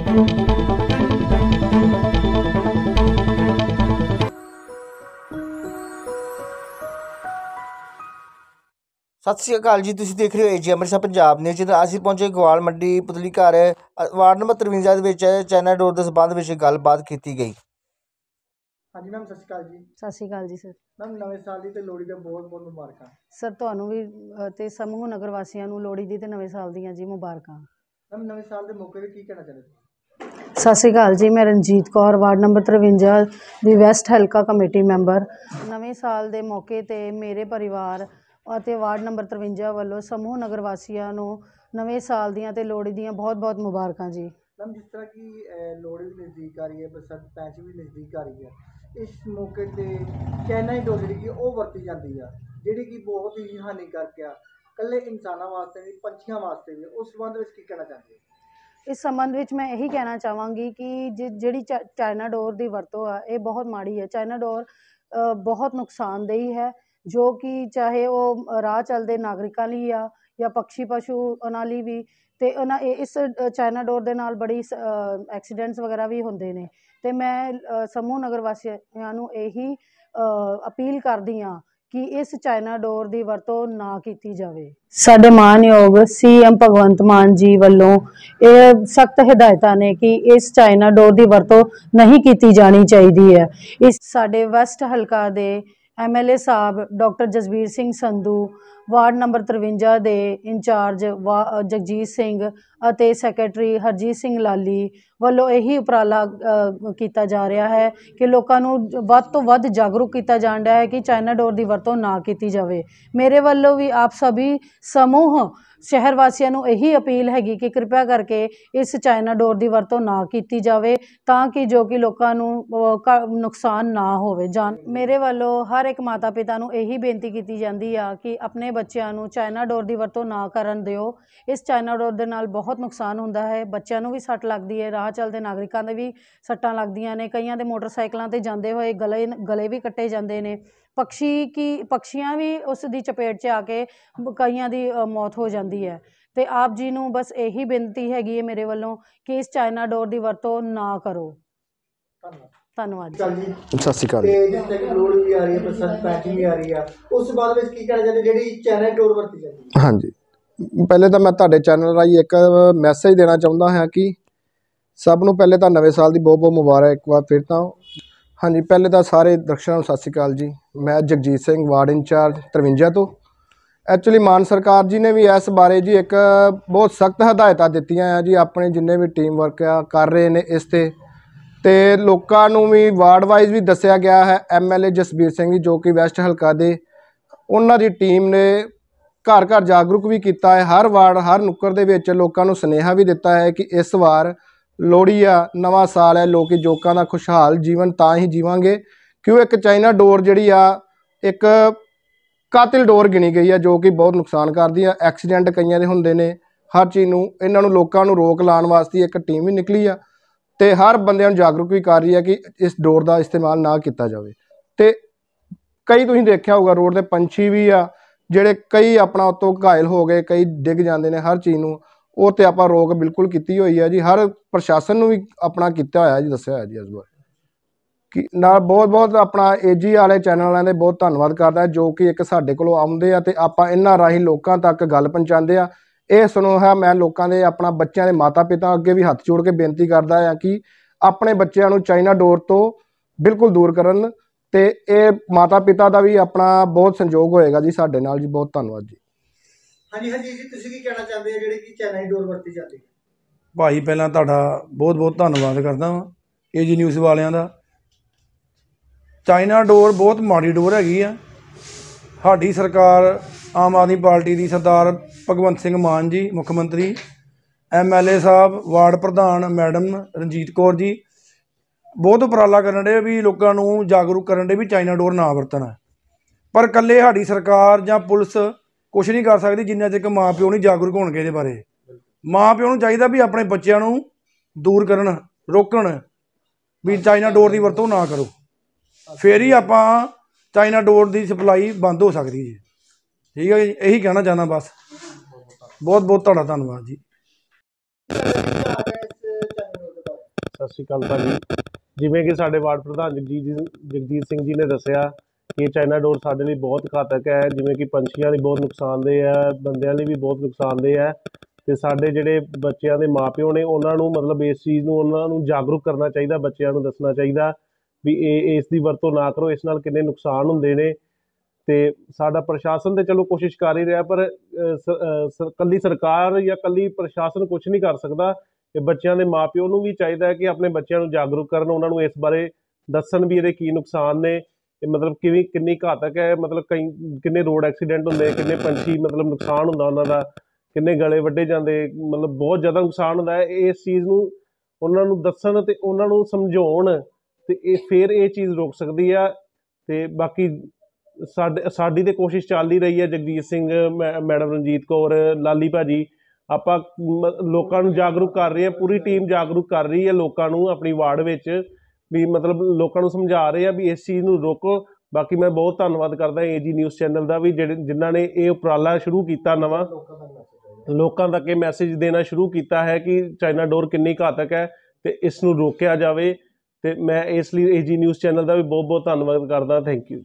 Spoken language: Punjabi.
ਸਤਿ ਸ੍ਰੀ ਅਕਾਲ ਜੀ ਤੁਸੀਂ ਦੇਖ ਰਹੇ ਹੋ ਏਜੀ ਅੰਮ੍ਰਿਤਸਰ ਪੰਜਾਬ ਨੇ ਜਿੱਦ ਅਸੀਂ ਪਹੁੰਚੇ ਗਵਾਲ ਮੰਡੀ ਪੁਤਲੀ ਘਰ ਵਾਰਡ ਨੰਬਰ 53 ਦੇ ਵਿੱਚ ਚੈਨਲ ਡੋਰ ਦੇ ਸੰਬੰਧ ਵਿੱਚ ਗੱਲਬਾਤ ਕੀਤੀ ਗਈ ਹਾਂਜੀ ਮੈਮ ਸਤਿ ਸ਼੍ਰੀ ਅਕਾਲ ਜੀ ਸਤਿ ਸ਼੍ਰੀ ਅਕਾਲ ਜੀ ਸਰ ਮੈਮ ਨਵੇਂ ਸਾਲ ਦੀ ਤੇ ਲੋਹੜੀ ਦੇ ਬਹੁਤ ਬਹੁਤ ਮੁਬਾਰਕਾਂ ਸਰ ਤੁਹਾਨੂੰ ਵੀ ਤੇ ਸਮੂਹ ਨਗਰ ਵਾਸੀਆਂ ਨੂੰ ਲੋਹੜੀ ਦੀ ਤੇ ਨਵੇਂ ਸਾਲ ਦੀਆਂ ਜੀ ਮੁਬਾਰਕਾਂ ਮੈਮ ਨਵੇਂ ਸਾਲ ਦੇ ਮੌਕੇ ਤੇ ਕੀ ਕਹਿਣਾ ਚਾਹੁੰਦੇ ਸਤਿ ਸ੍ਰੀ ਅਕਾਲ ਜੀ ਮੈਂ ਰਣਜੀਤ ਕੌਰ ਵਾਰਡ ਨੰਬਰ 53 ਦੀ ਵੈਸਟ ਹਲਕਾ ਕਮੇਟੀ ਮੈਂਬਰ ਨਵੇਂ ਸਾਲ ਦੇ ਮੌਕੇ ਤੇ ਮੇਰੇ ਪਰਿਵਾਰ ਅਤੇ ਵਾਰਡ ਨੰਬਰ 53 ਵੱਲੋਂ ਸਮੂਹ ਨਗਰ ਵਾਸੀਆਂ ਨੂੰ ਨਵੇਂ ਸਾਲ ਦੀਆਂ ਤੇ ਲੋਹੜੀ ਦੀਆਂ ਬਹੁਤ-ਬਹੁਤ ਮੁਬਾਰਕਾਂ ਜੀ ਮੈਮ ਜਿਸ ਤਰ੍ਹਾਂ ਕਿ ਲੋਹੜੀ ਨਜ਼ਦੀਕ ਆ ਰਹੀ ਹੈ ਬਸੰਤ ਪੰਚਮੀ ਵੀ ਨਜ਼ਦੀਕ ਆ ਰਹੀ ਹੈ ਇਸ ਮੌਕੇ ਤੇ ਹੀ ਡੋਲ ਕੀ ਉਹ ਵਰਤੀ ਜਾਂਦੀ ਆ ਜਿਹੜੀ ਕਿ ਬਹੁਤ ਹੀ ਹਾਨੀ ਕਰਕੇ ਆ ਕੱਲੇ ਇਨਸਾਨਾਂ ਵਾਸਤੇ ਨਹੀਂ ਪੰਛੀਆਂ ਵਾਸਤੇ ਵੀ ਉਸ ਸੰਬੰਧ ਵਿੱਚ ਕੀ ਕਹਿਣਾ ਚਾਹੁੰਦੇ ਹੋ ਇਸ ਸੰਬੰਧ ਵਿੱਚ ਮੈਂ ਇਹੀ ਕਹਿਣਾ ਚਾਹਾਂਗੀ ਕਿ ਜਿਹੜੀ ਚਾਈਨਾ ਡੋਰ ਦੀ ਵਰਤੋਂ ਆ ਇਹ ਬਹੁਤ ਮਾੜੀ ਹੈ ਚਾਈਨਾ ਡੋਰ ਬਹੁਤ ਨੁਕਸਾਨਦੇਹ ਹੈ ਜੋ ਕਿ ਚਾਹੇ ਉਹ ਰਾਹ ਚੱਲਦੇ ਨਾਗਰਿਕਾਂ ਲਈ ਆ ਜਾਂ ਪਕਸ਼ੀ ਪਸ਼ੂ ਉਹਨਾਂ ਲਈ ਵੀ ਤੇ ਉਹਨਾਂ ਇਸ ਚਾਈਨਾ ਡੋਰ ਦੇ ਨਾਲ ਬੜੀ ਐਕਸੀਡੈਂਟਸ ਵਗੈਰਾ ਵੀ ਹੁੰਦੇ ਨੇ ਤੇ ਮੈਂ ਸਮੂਹ ਨਗਰ ਵਾਸੀਆਂ ਨੂੰ ਇਹੀ ਅਪੀਲ ਕਰਦੀ ਆ ਕਿ ਇਸ ਚਾਈਨਾ ਡੋਰ ਦੀ ਵਰਤੋਂ ਨਾ ਕੀਤੀ ਜਾਵੇ ਸਾਡੇ ਮਾਨਯੋਗ ਸੀਐਮ ਭਗਵੰਤ ਮਾਨ ਜੀ ਵੱਲੋਂ ਇਹ ਸਖਤ ਹਦਾਇਤਾਂ ਨੇ ਕਿ ਇਸ ਚਾਈਨਾ ਡੋਰ ਦੀ ਵਰਤੋਂ ਨਹੀਂ ਕੀਤੀ ਜਾਣੀ ਚਾਹੀਦੀ ਹੈ ਇਸ ਸਾਡੇ ਵੈਸਟ ਹਲਕਾ ਦੇ ਐਮਐਲਏ ਸਾਹਿਬ doctor Jasvir Singh Sandhu ward number 53 ਦੇ ਇੰਚਾਰਜ ਜਗਜੀਤ ਸਿੰਘ ਅਤੇ ਸੈਕਟਰੀ ਹਰਜੀਤ ਸਿੰਘ ਲਾਲੀ ਵੱਲੋਂ ਇਹੀ ਉਪਰਾਲਾ ਕੀਤਾ ਜਾ ਰਿਹਾ ਹੈ ਕਿ ਲੋਕਾਂ ਨੂੰ ਵੱਧ ਤੋਂ ਵੱਧ ਜਾਗਰੂਕ ਕੀਤਾ ਜਾਂਦਾ ਹੈ ਕਿ ਚਾਈਨਾ ਡੋਰ ਦੀ ਵਰਤੋਂ ਨਾ ਕੀਤੀ ਜਾਵੇ ਮੇਰੇ ਵੱਲੋਂ ਵੀ ਆਪ ਸਭੀ ਸਮੂਹ ਸ਼ਹਿਰ ਵਾਸੀਆਂ ਨੂੰ ਇਹੀ ਅਪੀਲ ਹੈਗੀ ਕਿ ਕਿਰਪਾ ਕਰਕੇ ਇਸ ਚਾਈਨਾ ਡੋਰ ਦੀ ਵਰਤੋਂ ਨਾ ਕੀਤੀ ਜਾਵੇ ਤਾਂ ਕਿ ਜੋ ਕਿ ਲੋਕਾਂ ਨੂੰ ਨੁਕਸਾਨ ਨਾ ਹੋਵੇ ਜਾਨ ਮੇਰੇ ਵੱਲੋਂ ਹਰ ਇੱਕ ਮਾਤਾ ਪਿਤਾ ਨੂੰ ਇਹੀ ਬੇਨਤੀ ਕੀਤੀ ਜਾਂਦੀ ਆ ਕਿ ਆਪਣੇ ਬੱਚਿਆਂ ਨੂੰ ਚਾਈਨਾ ਡੋਰ ਦੀ ਵਰਤੋਂ ਨਾ ਕਰਨ ਦਿਓ ਇਸ ਚਾਈਨਾ ਡੋਰ ਦੇ ਨਾਲ ਬਹੁਤ ਨੁਕਸਾਨ ਹੁੰਦਾ ਹੈ ਬੱਚਿਆਂ ਨੂੰ ਵੀ ਸੱਟ ਲੱਗਦੀ ਹੈ ਰਾਹ ਚੱਲਦੇ ਨਾਗਰਿਕਾਂ ਦੇ ਵੀ ਸੱਟਾਂ ਲੱਗਦੀਆਂ ਨੇ ਕਈਆਂ ਦੇ ਮੋਟਰਸਾਈਕਲਾਂ ਤੇ ਜਾਂਦੇ ਹੋਏ ਗਲੇ ਗਲੇ ਵੀ ਕੱਟੇ ਜਾਂਦੇ ਨੇ ਪਕਸ਼ੀ ਕੀ ਪਕਸ਼ੀਆਂ ਵੀ ਉਸ ਦੀ ਚਪੇਟ 'ਚ ਆ ਕੇ ਕਈਆਂ ਦੀ ਮੌਤ ਹੋ ਜਾਂਦੀ ਹੈ ਤੇ ਆਪ ਜੀ ਨੂੰ ਬਸ ਇਹੀ ਬੇਨਤੀ ਹੈਗੀ ਹੈ ਮੇਰੇ ਵੱਲੋਂ ਕਿ ਇਸ ਚਾਈਨਾ ਡੋਰ ਦੀ ਵਰਤੋਂ ਨਾ ਕਰੋ ਧੰਨਵਾਦ ਧੰਨਵਾਦ ਜੀ ਸਤਿ ਸ਼੍ਰੀ ਅਕਾਲ ਤੇ ਜਿਸ ਤਰ੍ਹਾਂ ਕਿ ਲੋੜ ਵੀ ਆ ਰਹੀ ਹੈ ਬਸੰਤ ਪੈਕਿੰਗ ਵੀ ਆ ਰਹੀ ਆ ਉਸ ਬਾਅਦ ਵਿੱਚ ਕੀ ਕਰਿਆ ਜਾਂਦਾ ਜਿਹੜੀ ਚੈਨਲ ਟੋਰ ਵਰਤੀ ਜਾਂਦੀ ਹੈ ਹਾਂਜੀ ਪਹਿਲੇ ਤਾਂ ਮੈਂ ਤੁਹਾਡੇ ਚੈਨਲ ਰਾਹੀਂ ਇੱਕ ਮੈਸੇਜ ਦੇਣਾ ਚਾਹੁੰਦਾ ਹਾਂ ਕਿ ਸਭ ਨੂੰ ਪਹਿਲੇ ਤਾਂ ਨਵੇਂ ਸਾਲ ਦੀ ਬਹੁਤ ਬਹੁਤ ਮੁਬਾਰਕ ਇੱਕ ਵਾਰ ਫਿਰ ਤਾਂ ਹਾਂਜੀ ਪਹਿਲੇ ਤਾਂ ਸਾਰੇ ਦਰਸ਼ਕਾਂ ਨੂੰ ਸਤਿ ਸ਼੍ਰੀ ਅਕਾਲ ਜੀ ਮੈਂ ਜਗਜੀਤ ਸਿੰਘ ਵਾਰਡ ਇੰਚਾਰਜ 53 ਤੋਂ ਐਕਚੁਅਲੀ ਮਾਨ ਸਰਕਾਰ ਜੀ ਨੇ ਵੀ ਇਸ ਬਾਰੇ ਜੀ ਇੱਕ ਬਹੁਤ ਸਖਤ ਹਦਾਇਤਾਂ ਦਿੱਤੀਆਂ ਆ ਜੀ ਆਪਣੇ ਜਿੰਨੇ ਵੀ ਟੀਮ ਵਰਕ ਆ ਕਰ ਰਹੇ ਨੇ ਇਸ ਤੇ ਤੇ ਲੋਕਾਂ ਨੂੰ ਵੀ ਵਾਰਡ ਵਾਈਜ਼ ਵੀ ਦੱਸਿਆ ਗਿਆ ਹੈ ਐਮਐਲਏ ਜਸਬੀਰ ਸਿੰਘ ਜੀ ਜੋ ਕਿ ਵੈਸਟ ਹਲਕਾ ਦੇ ਉਹਨਾਂ ਦੀ ਟੀਮ ਨੇ ਘਰ ਘਰ ਜਾਗਰੂਕ ਵੀ ਕੀਤਾ ਹੈ ਹਰ ਵਾਰਡ ਹਰ ਨੁੱਕਰ ਦੇ ਵਿੱਚ ਲੋਕਾਂ ਨੂੰ ਸਨੇਹਾ ਵੀ ਦਿੱਤਾ ਹੈ ਕਿ ਇਸ ਵਾਰ ਲੋੜੀ ਆ ਨਵਾਂ ਸਾਲ ਹੈ ਲੋਕੀ ਜੋਕਾਂ ਦਾ ਖੁਸ਼ਹਾਲ ਜੀਵਨ ਤਾਂ ਹੀ ਜੀਵਾਂਗੇ ਕਿਉਂ ਇੱਕ ਚਾਈਨਾ ਡੋਰ ਜਿਹੜੀ ਆ ਇੱਕ ਕਾਤਿਲ ਡੋਰ ਗਿਣੀ ਗਈ ਆ ਜੋ ਕਿ ਬਹੁਤ ਨੁਕਸਾਨ ਕਰਦੀ ਆ ਐਕਸੀਡੈਂਟ ਕਈਆਂ ਦੇ ਹੁੰਦੇ ਨੇ ਹਰ ਚੀਜ਼ ਨੂੰ ਇਹਨਾਂ ਨੂੰ ਲੋਕਾਂ ਨੂੰ ਰੋਕ ਲਾਉਣ ਵਾਸਤੇ ਇੱਕ ਟੀਮ ਵੀ ਨਿਕਲੀ ਆ ਤੇ ਹਰ ਬੰਦਿਆਂ ਨੂੰ ਜਾਗਰੂਕ ਵੀ ਕਰ ਰਹੀ ਹੈ ਕਿ ਇਸ ਡੋਰ ਦਾ ਇਸਤੇਮਾਲ ਨਾ ਕੀਤਾ ਜਾਵੇ ਤੇ ਕਈ ਤੁਸੀਂ ਦੇਖਿਆ ਹੋਊਗਾ ਰੋਡ ਤੇ ਪੰਛੀ ਵੀ ਆ ਜਿਹੜੇ ਕਈ ਆਪਣਾ ਉਤੋਂ ਘਾਇਲ ਹੋ ਗਏ ਕਈ ਡਿੱਗ ਜਾਂਦੇ ਨੇ ਹਰ ਚੀਜ਼ ਨੂੰ ਉਹ ਤੇ ਆਪਾਂ ਰੋਕ ਬਿਲਕੁਲ ਕੀਤੀ ਹੋਈ ਹੈ ਜੀ ਹਰ ਪ੍ਰਸ਼ਾਸਨ ਨੂੰ ਵੀ ਆਪਣਾ ਕੀਤਾ ਹੋਇਆ ਜੀ ਦੱਸਿਆ ਹੋਇਆ ਜੀ ਇਸ ਵਾਰ ਕਿ ਨਾਲ ਬਹੁਤ ਬਹੁਤ ਆਪਣਾ ਏਜੀ ਵਾਲੇ ਚੈਨਲ ਵਾਲਿਆਂ ਦੇ ਬਹੁਤ ਧੰਨਵਾਦ ਕਰਦਾ ਜੋ ਕਿ ਇੱਕ ਸਾਡੇ ਕੋਲ ਆਉਂਦੇ ਆ ਤੇ ਆਪਾਂ ਇਹਨਾਂ ਰਾਹੀਂ ਲੋਕਾਂ ਤੱਕ ਗੱਲ ਪਹੁੰਚਾਉਂਦੇ ਆ ਇਹ ਹੈ ਮੈਂ ਲੋਕਾਂ ਦੇ ਆਪਣਾ ਬੱਚਿਆਂ ਦੇ ਮਾਤਾ-ਪਿਤਾ ਅੱਗੇ ਵੀ ਹੱਥ ਜੋੜ ਕੇ ਬੇਨਤੀ ਕਰਦਾ ਆ ਕਿ ਆਪਣੇ ਬੱਚਿਆਂ ਨੂੰ ਚਾਈਨਾ ਡੋਰ ਤੋਂ ਬਿਲਕੁਲ ਦੂਰ ਕਰਨ ਤੇ ਇਹ ਮਾਤਾ-ਪਿਤਾ ਦਾ ਵੀ ਆਪਣਾ ਬਹੁਤ ਸੰਯੋਗ ਹੋਏਗਾ ਜੀ ਸਾਡੇ ਨਾਲ ਜੀ ਬਹੁਤ ਧੰਨਵਾਦ ਜੀ ਹਾਂਜੀ ਹਾਂਜੀ ਜੀ ਤੁਸੀਂ ਕੀ ਕਹਿਣਾ ਚਾਹੁੰਦੇ ਹੋ ਜਿਹੜੇ ਕਿ ਚਾਈਨਾ ਡੋਰ ਵਰਤੀ ਜਾਂਦੀ ਹੈ ਭਾਈ ਪਹਿਲਾਂ ਤੁਹਾਡਾ ਬਹੁਤ-ਬਹੁਤ ਧੰਨਵਾਦ ਕਰਦਾ ਹਾਂ ਜੀ ਨਿਊਜ਼ ਵਾਲਿਆਂ ਦਾ ਚਾਈਨਾ ਡੋਰ ਬਹੁਤ ਮਾੜੀ ਡੋਰ ਹੈਗੀ ਆ ਸਾਡੀ ਸਰਕਾਰ ਆਮ ਆਦਮੀ ਪਾਰਟੀ ਦੀ ਸਰਦਾਰ ਭਗਵੰਤ ਸਿੰਘ ਮਾਨ ਜੀ ਮੁੱਖ ਮੰਤਰੀ ਐਮਐਲਏ ਸਾਹਿਬ ਵਾਰਡ ਪ੍ਰਧਾਨ ਮੈਡਮ ਰਣਜੀਤ ਕੌਰ ਜੀ ਬਹੁਤ ਉਪਰਾਲਾ ਕਰਨ ਦੇ ਵੀ ਲੋਕਾਂ ਨੂੰ ਜਾਗਰੂਕ ਕਰਨ ਦੇ ਵੀ ਚਾਈਨਾ ਡੋਰ ਨਾ ਵਰਤਣਾ ਪਰ ਕੱਲੇ ਸਾਡੀ ਸਰਕਾਰ ਜਾਂ ਪੁਲਿਸ ਕੁਝ ਨਹੀਂ ਕਰ ਸਕਦੀ ਜਿੰਨਾ ਚਿਰ ਮਾਪਿਓ ਨਹੀਂ ਜਾਗਰੂਕ ਹੋਣਗੇ ਇਹਦੇ ਬਾਰੇ ਮਾਪਿਓ ਨੂੰ ਚਾਹੀਦਾ ਵੀ ਆਪਣੇ ਬੱਚਿਆਂ ਨੂੰ ਦੂਰ ਕਰਨ ਰੋਕਣ ਵੀ ਚਾਈਨਾ ਡੋਰ ਦੀ ਵਰਤੋਂ ਨਾ ਕਰੋ ਫੇਰ ਹੀ ਆਪਾਂ ਚਾਈਨਾ ਡੋਰ ਦੀ ਸਪਲਾਈ ਬੰਦ ਹੋ ਸਕਦੀ ਜੀ ਠੀਕ ਹੈ ਜੀ ਇਹੀ ਕਹਿਣਾ ਚਾਹਨਾ ਬਸ ਬਹੁਤ ਬਹੁਤ ਤੁਹਾਡਾ ਧੰਨਵਾਦ ਜੀ ਸਤਿ ਸ਼੍ਰੀ ਅਕਾਲ ਭਾਜੀ ਜਿਵੇਂ ਕਿ ਸਾਡੇ ਵਾਰਡ ਪ੍ਰਧਾਨ ਜਗਜੀਤ ਜਗਜੀਤ ਸਿੰਘ ਜੀ ਨੇ ਦੱਸਿਆ ਕਿ ਚਾਈਨਾ ਡੋਰ ਸਾਡੇ ਲਈ ਬਹੁਤ ਘਾਤਕ ਹੈ ਜਿਵੇਂ ਕਿ ਪੰਛੀਆਂ ਲਈ ਬਹੁਤ ਨੁਕਸਾਨਦੇਹ ਹੈ ਬੰਦਿਆਂ ਲਈ ਵੀ ਬਹੁਤ ਨੁਕਸਾਨਦੇਹ ਹੈ ਤੇ ਸਾਡੇ ਜਿਹੜੇ ਬੱਚਿਆਂ ਦੇ ਮਾਪਿਓ ਨੇ ਉਹਨਾਂ ਨੂੰ ਮਤਲਬ ਇਸ ਚੀਜ਼ ਨੂੰ ਉਹਨਾਂ ਨੂੰ ਜਾਗਰੂਕ ਕਰਨਾ ਚਾਹੀਦਾ ਬੱਚਿਆਂ ਨੂੰ ਦੱਸਣਾ ਚਾਹੀਦਾ ਵੀ ਇਹ ਇਸ ਦੀ ਵਰਤੋਂ ਨਾ ਕਰੋ ਇਸ ਨਾਲ ਕਿੰਨੇ ਨੁਕਸਾਨ ਹੁੰਦੇ ਨੇ ਤੇ ਸਾਡਾ ਪ੍ਰਸ਼ਾਸਨ ਤੇ ਚਲੋ ਕੋਸ਼ਿਸ਼ ਕਰ ਹੀ ਰਿਹਾ ਪਰ ਕੱਲੀ ਸਰਕਾਰ ਜਾਂ ਕੱਲੀ ਪ੍ਰਸ਼ਾਸਨ ਕੁਝ ਨਹੀਂ ਕਰ ਸਕਦਾ ਇਹ ਬੱਚਿਆਂ ਦੇ ਮਾਪਿਓ ਨੂੰ ਵੀ ਚਾਹੀਦਾ ਹੈ ਕਿ ਆਪਣੇ ਬੱਚਿਆਂ ਨੂੰ ਜਾਗਰੂਕ ਕਰਨ ਉਹਨਾਂ ਨੂੰ ਇਸ ਬਾਰੇ ਦੱਸਣ ਵੀ ਇਹਦੇ ਕੀ ਨੁਕਸਾਨ ਨੇ ਇਹ ਮਤਲਬ ਕਿਵੇਂ ਕਿੰਨੀ ਘਾਤਕ ਹੈ ਮਤਲਬ ਕਈ ਕਿੰਨੇ ਰੋਡ ਐਕਸੀਡੈਂਟ ਹੁੰਦੇ ਕਿੰਨੇ ਪੰਛੀ ਮਤਲਬ ਨੁਕਸਾਨ ਹੁੰਦਾ ਉਹਨਾਂ ਦਾ ਕਿੰਨੇ ਗਲੇ ਵੱਡੇ ਜਾਂਦੇ ਮਤਲਬ ਬਹੁਤ ਜ਼ਿਆਦਾ ਨੁਕਸਾਨ ਹੁੰਦਾ ਹੈ ਇਸ ਚੀਜ਼ ਨੂੰ ਉਹਨਾਂ ਨੂੰ ਦੱਸਣ ਤੇ ਉਹਨਾਂ ਨੂੰ ਸਮਝਾਉਣ ਤੇ ਇਹ ਫੇਰ ਇਹ ਚੀਜ਼ ਰੋਕ ਸਕਦੀ ਆ ਤੇ ਬਾਕੀ ਸਾਡੀ ਤੇ ਕੋਸ਼ਿਸ਼ ਚੱਲਦੀ ਰਹੀ ਹੈ ਜਗਦੀਪ ਸਿੰਘ ਮੈਡਮ ਰਣਜੀਤ ਕੌਰ ਲਾਲੀ ਭਾਜੀ ਆਪਾਂ ਲੋਕਾਂ ਨੂੰ ਜਾਗਰੂਕ ਕਰ ਰਹੇ ਆ ਪੂਰੀ ਟੀਮ ਜਾਗਰੂਕ ਕਰ ਰਹੀ ਹੈ ਲੋਕਾਂ ਨੂੰ ਆਪਣੀ ਵਾਰਡ ਵਿੱਚ ਵੀ ਮਤਲਬ ਲੋਕਾਂ ਨੂੰ ਸਮਝਾ ਰਹੇ ਆ ਵੀ ਇਸ ਚੀਜ਼ ਨੂੰ ਰੋਕੋ ਬਾਕੀ ਮੈਂ ਬਹੁਤ ਧੰਨਵਾਦ ਕਰਦਾ ਏਜੀ ਨਿਊਜ਼ ਚੈਨਲ ਦਾ ਵੀ ਜਿਹੜੇ ਜਿਨ੍ਹਾਂ ਨੇ ਇਹ ਉਪਰਾਲਾ ਸ਼ੁਰੂ ਕੀਤਾ ਨਵਾਂ ਲੋਕਾਂ ਤੱਕ ਇਹ ਮੈਸੇਜ ਦੇਣਾ ਸ਼ੁਰੂ ਕੀਤਾ ਹੈ ਕਿ ਚਾਈਨਾ ਡੋਰ ਕਿੰਨੀ ਘਾਤਕ ਹੈ ਤੇ ਇਸ ਨੂੰ ਰੋਕਿਆ ਜਾਵੇ ਤੇ ਮੈਂ ਇਸ ਲਈ ਏ ਜੀ ਨਿਊਜ਼ ਚੈਨਲ ਦਾ ਵੀ ਬਹੁਤ ਬਹੁਤ ਧੰਨਵਾਦ ਕਰਦਾ ਥੈਂਕ ਯੂ